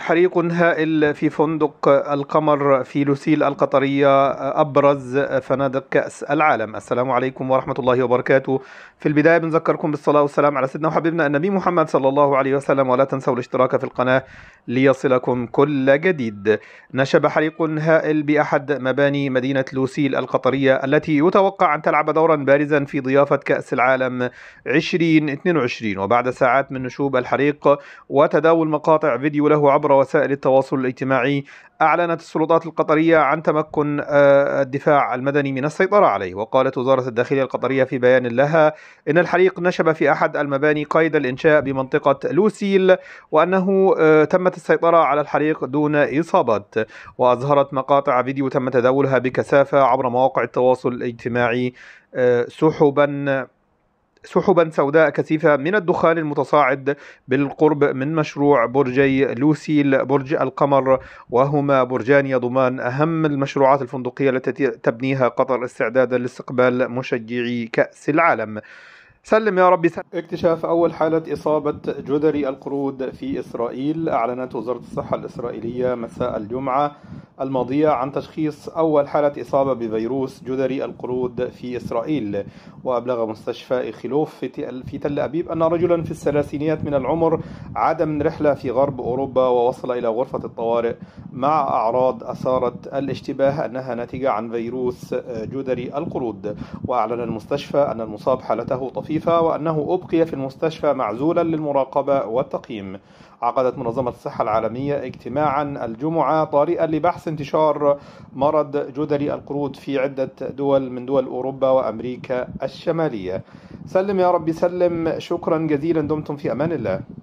حريق هائل في فندق القمر في لوسيل القطرية أبرز فنادق كأس العالم السلام عليكم ورحمة الله وبركاته في البداية بنذكركم بالصلاة والسلام على سيدنا وحبيبنا النبي محمد صلى الله عليه وسلم ولا تنسوا الاشتراك في القناة ليصلكم كل جديد نشب حريق هائل بأحد مباني مدينة لوسيل القطرية التي يتوقع أن تلعب دورا بارزا في ضيافة كأس العالم 2022 وبعد ساعات من نشوب الحريق وتداول مقاطع فيديو له عبر وسائل التواصل الاجتماعي أعلنت السلطات القطرية عن تمكن آه، الدفاع المدني من السيطرة عليه وقالت وزارة الداخلية القطرية في بيان لها إن الحريق نشب في أحد المباني قيد الإنشاء بمنطقة لوسيل وأنه آه، تمت السيطرة على الحريق دون إصابات وأظهرت مقاطع فيديو تم تداولها بكثافة عبر مواقع التواصل الاجتماعي آه، سحبا سحبا سوداء كثيفة من الدخان المتصاعد بالقرب من مشروع برجي لوسيل برج القمر وهما برجان يضمان أهم المشروعات الفندقية التي تبنيها قطر استعدادا لاستقبال مشجعي كأس العالم سلم يا ربي سلم. اكتشاف أول حالة إصابة جدري القرود في إسرائيل أعلنت وزارة الصحة الإسرائيلية مساء الجمعة الماضية عن تشخيص أول حالة إصابة بفيروس جذري القرود في إسرائيل وأبلغ مستشفى خلوف في تل أبيب أن رجلا في الثلاثينيات من العمر عاد من رحلة في غرب أوروبا ووصل إلى غرفة الطوارئ مع أعراض أثارت الاشتباه أنها ناتجة عن فيروس جذري القرود وأعلن المستشفى أن المصاب حالته طفيفة وأنه أبقي في المستشفى معزولا للمراقبة والتقييم عقدت منظمة الصحة العالمية اجتماعا الجمعة طارئا لبحث انتشار مرض جدري القرود في عدة دول من دول أوروبا وأمريكا الشمالية سلم يا رب سلم شكرا جزيلا دمتم في أمان الله